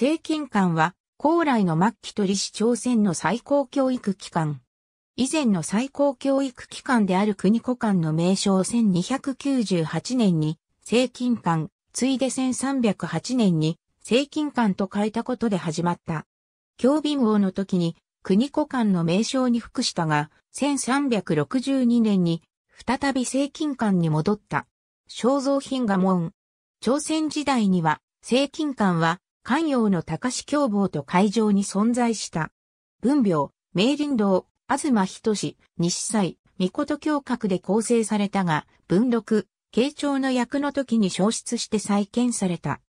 政金官は、高麗の末期と李氏朝鮮の最高教育機関。以前の最高教育機関である国古館の名称1298年に、政金官、ついで1308年に、政金官と変えたことで始まった。教貧王の時に、国古館の名称に服したが、1362年に、再び政金官に戻った。肖像品が門。朝鮮時代には、政金官は、関陽の高志凶暴と会場に存在した。文廟、明林堂、東仁西斎、御事教閣で構成されたが、文禄、慶長の役の時に消失して再建された。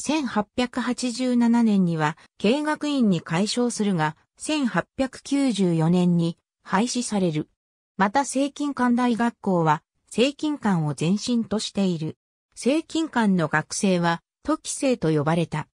1887年には、慶学院に改称するが、1894年に廃止される。また、聖金館大学校は、聖金館を前身としている。聖金館の学生は、都規制と呼ばれた。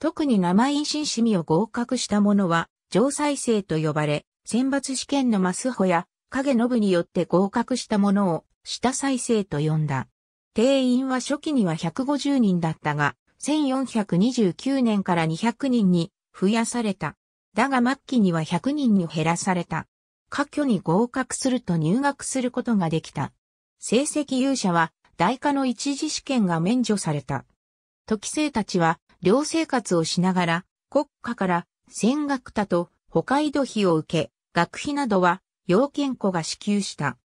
特に生印進士味を合格した者は、上再生と呼ばれ、選抜試験のマスホや影信によって合格した者を下再生と呼んだ。定員は初期には150人だったが、1429年から200人に増やされた。だが末期には100人に減らされた。科挙に合格すると入学することができた。成績優者は、大科の一次試験が免除された。時生たちは、寮生活をしながら、国家から戦学多と北海土費を受け、学費などは要件庫が支給した。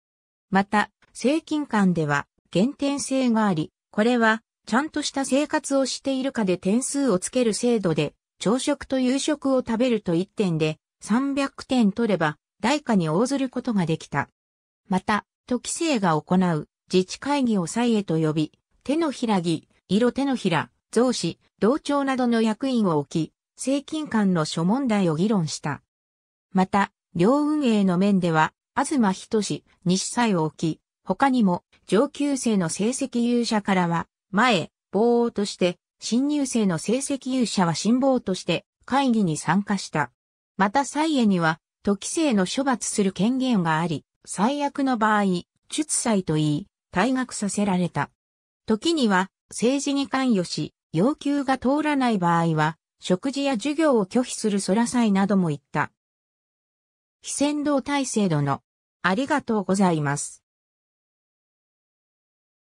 また、政金間では減点制があり、これはちゃんとした生活をしているかで点数をつける制度で、朝食と夕食を食べると1点で300点取れば、代価に応ずることができた。また、都規制が行う自治会議を際へと呼び、手のひらぎ、色手のひら、増資、同調などの役員を置き、政金間の諸問題を議論した。また、両運営の面では、東仁志、西西を置き、他にも上級生の成績優者からは、前、棒王として、新入生の成績優者は辛抱として会議に参加した。また再エには、都規制の処罰する権限があり、最悪の場合、出祭と言い、退学させられた。時には、政治に関与し、要求が通らない場合は、食事や授業を拒否するそらさいなども言った。非戦動体制度のありがとうございます。